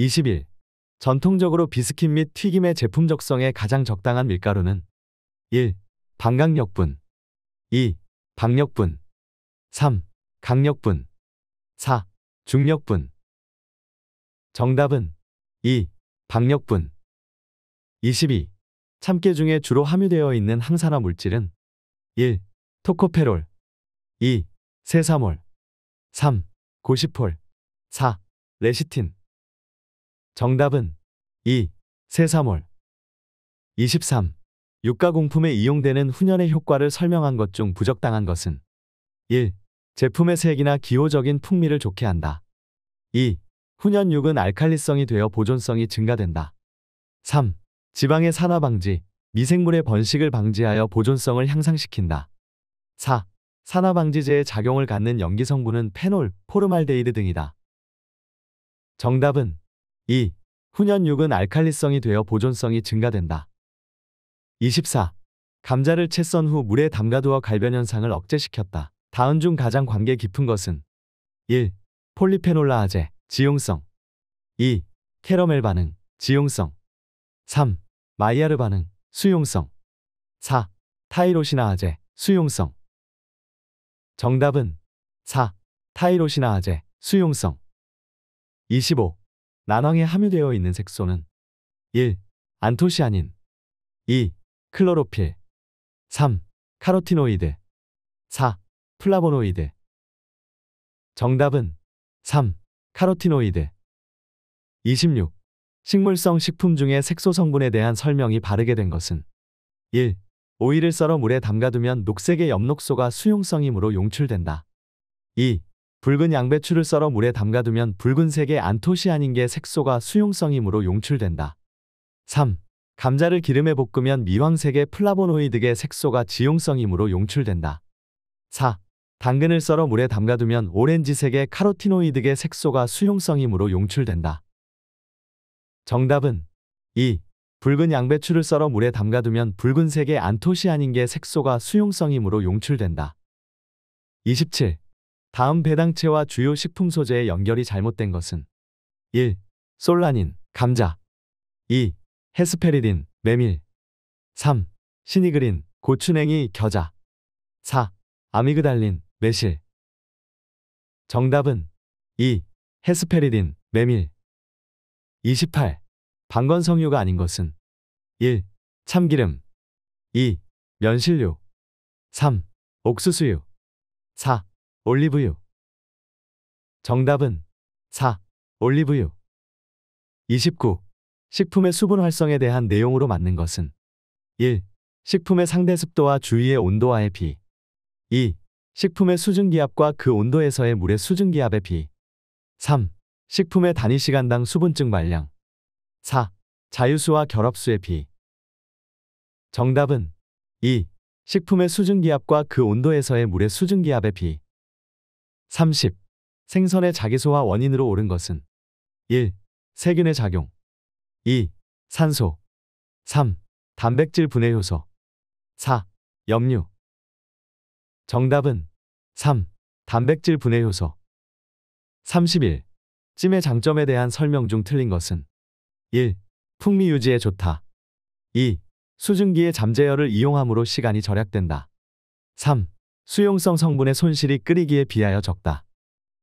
21. 전통적으로 비스킷 및 튀김의 제품 적성에 가장 적당한 밀가루는 1. 방강력분 2. 박력분 3. 강력분 4. 중력분 정답은 2. 박력분 22. 참깨 중에 주로 함유되어 있는 항산화 물질은 1. 토코페롤 2. 세사몰 3. 고시폴 4. 레시틴 정답은 2. 새사몰 23. 유가 공품에 이용되는 훈연의 효과를 설명한 것 중 부적당한 것은 1. 제품의 색이나 기호적인 풍미를 좋게 한다. 2. 훈연육은 알칼리성이 되어 보존성이 증가된다. 3. 지방의 산화 방지, 미생물의 번식을 방지하여 보존성을 향상시킨다. 4. 산화 방지제의 작용을 갖는 연기 성분은 페놀, 포르말데이드 등이다. 정답은 2. 훈연육은 알칼리성이 되어 보존성이 증가된다. 24. 감자를 채썬후 물에 담가두어 갈변 현상을 억제시켰다. 다음 중 가장 관계 깊은 것은 1. 폴리페놀라 아재, 지용성 2. 캐러멜 반응, 지용성 3. 마이야르 반응, 수용성 4. 타이로시나 아재, 수용성 정답은 4. 타이로시나 아재, 수용성 25. 난황에 함유되어 있는 색소는 1. 안토시아닌 2. 클로로필 3. 카로티노이드 4. 플라보노이드 정답은 3. 카로티노이드 26. 식물성 식품 중에 색소 성분에 대한 설명이 바르게 된 것은 1. 오일을 썰어 물에 담가두면 녹색의 엽록소가 수용성이므로 용출된다. 2. 붉은 양배추를 썰어 물에 담가두면 붉은색의 안토시아닌계 색소가 수용성이므로 용출된다. 3. 감자를 기름에 볶으면 미황색의 플라보노이드계 색소가 지용성이므로 용출된다. 4. 당근을 썰어 물에 담가두면 오렌지색의 카로티노이드계 색소가 수용성이므로 용출된다. 정답은 2. 붉은 양배추를 썰어 물에 담가두면 붉은색의 안토시아닌계 색소가 수용성이므로 용출된다. 27. 다음 배당체와 주요 식품 소재의 연결이 잘못된 것은 1. 솔라닌, 감자 2. 헤스페리딘, 메밀 3. 시니그린, 고추냉이, 겨자 4. 아미그달린, 매실 정답은 2. 헤스페리딘, 메밀 28. 방건성유가 아닌 것은 1. 참기름 2. 면실류 3. 옥수수유 4. 올리브유 정답은 4. 올리브유 29. 식품의 수분 활성에 대한 내용으로 맞는 것은 1. 식품의 상대 습도와 주위의 온도와의 비 2. 식품의 수증기압과 그 온도에서의 물의 수증기압의 비 3. 식품의 단위 시간당 수분증 발량 4. 자유수와 결합수의 비 정답은 2. 식품의 수증기압과 그 온도에서의 물의 수증기압의 비 30. 생선의 자기소화 원인으로 옳은 것은 1. 세균의 작용 2. 산소 3. 단백질 분해 효소 4. 염류 정답은 3. 단백질 분해 효소 31. 찜의 장점에 대한 설명 중 틀린 것은 1. 풍미 유지에 좋다 2. 수증기의 잠재열을 이용함으로 시간이 절약된다 3. 수용성 성분의 손실이 끓이기에 비하여 적다.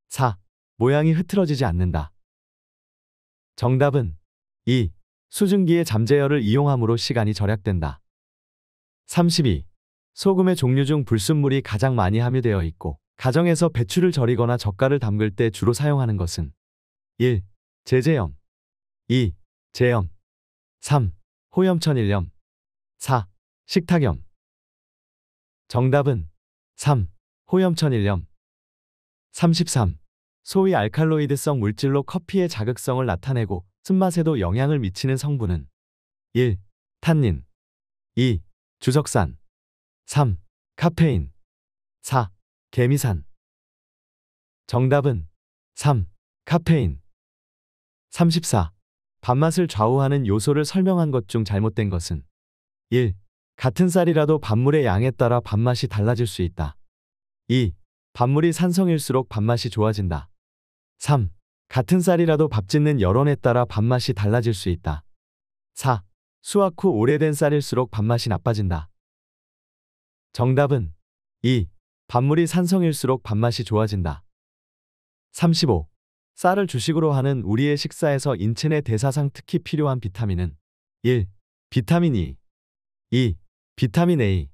4. 모양이 흐트러지지 않는다. 정답은 2. 수증기의 잠재열을 이용함으로 시간이 절약된다. 32. 소금의 종류 중 불순물이 가장 많이 함유되어 있고 가정에서 배추를 절이거나 젓갈을 담글 때 주로 사용하는 것은 1. 제재염 2. 제염 3. 호염천일염 4. 식탁염 정답은 3. 호염천 일염 33. 소위 알칼로이드성 물질로 커피의 자극성을 나타내고 쓴맛에도 영향을 미치는 성분은 1. 탄닌 2. 주석산 3. 카페인 4. 개미산 정답은 3. 카페인 34. 밥맛을 좌우하는 요소를 설명한 것 중 잘못된 것은 1. 같은 쌀이라도 밥물의 양에 따라 밥맛이 달라질 수 있다. 2. 밥물이 산성일수록 밥맛이 좋아진다. 3. 같은 쌀이라도 밥 짓는 여론에 따라 밥맛이 달라질 수 있다. 4. 수확 후 오래된 쌀일수록 밥맛이 나빠진다. 정답은 2. 밥물이 산성일수록 밥맛이 좋아진다. 35. 쌀을 주식으로 하는 우리의 식사에서 인체내 대사상 특히 필요한 비타민은 1. 비타민 E 2. 비타민 A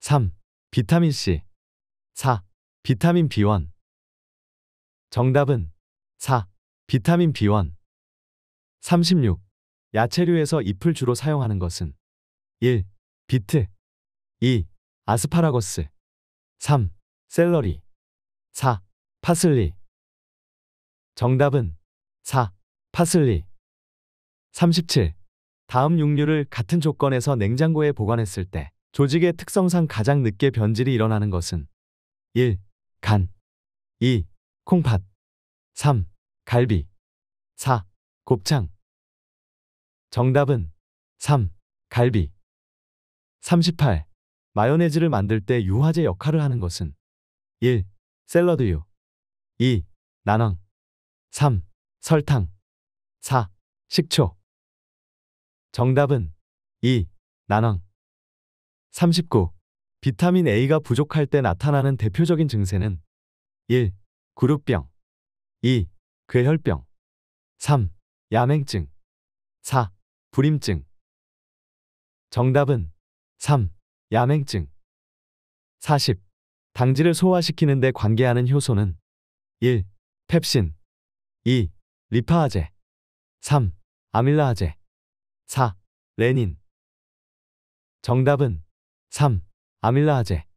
3. 비타민 C 4. 비타민 B1 정답은 4. 비타민 B1 36. 야채류에서 잎을 주로 사용하는 것은 1. 비트 2. 아스파라거스 3. 샐러리 4. 파슬리 정답은 4. 파슬리 37. 다음 육류를 같은 조건에서 냉장고에 보관했을 때 조직의 특성상 가장 늦게 변질이 일어나는 것은 1. 간 2. 콩팥 3. 갈비 4. 곱창 정답은 3. 갈비 38. 마요네즈를 만들 때 유화제 역할을 하는 것은 1. 샐러드유 2. 난황 3. 설탕 4. 식초 정답은 2. 난황 39. 비타민 A가 부족할 때 나타나는 대표적인 증세는 1. 구루병 2. 괴혈병 3. 야맹증 4. 불임증 정답은 3. 야맹증 40. 당질을 소화시키는 데 관계하는 효소는 1. 펩신 2. 리파아제 3. 아밀라아제 4. 레닌 정답은 3. 아밀라아제